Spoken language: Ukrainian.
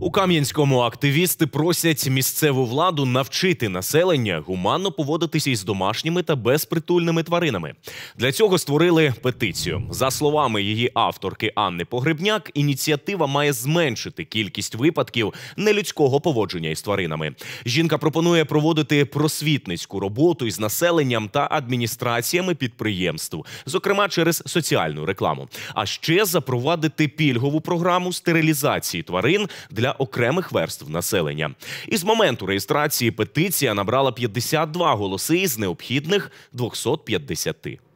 У Кам'янському активісти просять місцеву владу навчити населення гуманно поводитися із домашніми та безпритульними тваринами. Для цього створили петицію. За словами її авторки Анни Погребняк, ініціатива має зменшити кількість випадків нелюдського поводження із тваринами. Жінка пропонує проводити просвітницьку роботу із населенням та адміністраціями підприємств, зокрема через соціальну рекламу. А ще запровадити пільгову програму стерилізації тварин для для окремих верств населення. Із моменту реєстрації петиція набрала 52 голоси із необхідних 250.